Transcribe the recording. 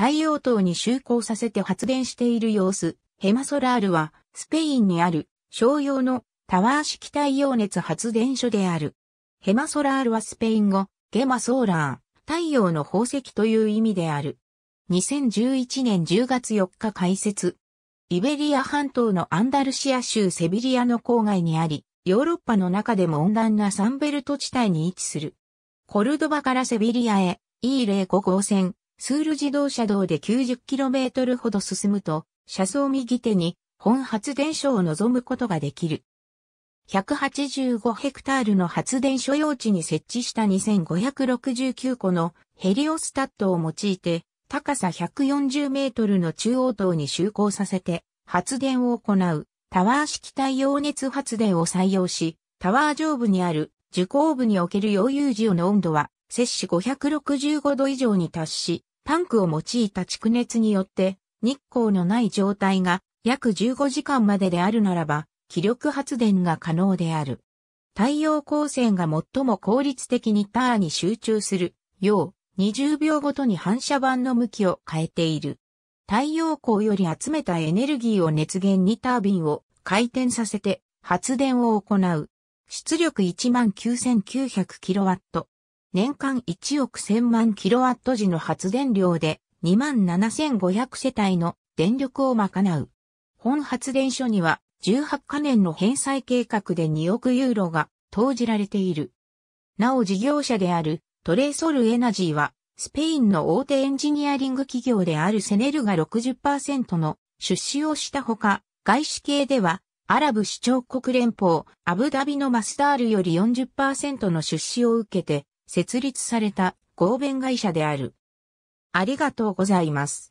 太陽塔に就航させて発電している様子。ヘマソラールは、スペインにある、商用のタワー式太陽熱発電所である。ヘマソラールはスペイン語、ゲマソーラー、太陽の宝石という意味である。2011年10月4日開設。イベリア半島のアンダルシア州セビリアの郊外にあり、ヨーロッパの中でも温暖なサンベルト地帯に位置する。コルドバからセビリアへ、e 0 5号線、スール自動車道で 90km ほど進むと、車窓右手に本発電所を望むことができる。185ヘクタールの発電所用地に設置した2569個のヘリオスタットを用いて、高さ140メートルの中央塔に就航させて発電を行うタワー式太陽熱発電を採用し、タワー上部にある受光部における溶融塩の温度は摂氏565度以上に達し、タンクを用いた蓄熱によって日光のない状態が約15時間までであるならば気力発電が可能である。太陽光線が最も効率的にターに集中するよう20秒ごとに反射板の向きを変えている。太陽光より集めたエネルギーを熱源にタービンを回転させて発電を行う。出力 19,900kW。年間1億1000万キロワット時の発電量で27,500世帯の電力を賄う。本発電所には18カ年の返済計画で2億ユーロが投じられている。なお事業者であるトレーソルエナジーはスペインの大手エンジニアリング企業であるセネルが60%の出資をしたほか、外資系ではアラブ首長国連邦アブダビのマスタールより40%の出資を受けて設立された合弁会社である。ありがとうございます。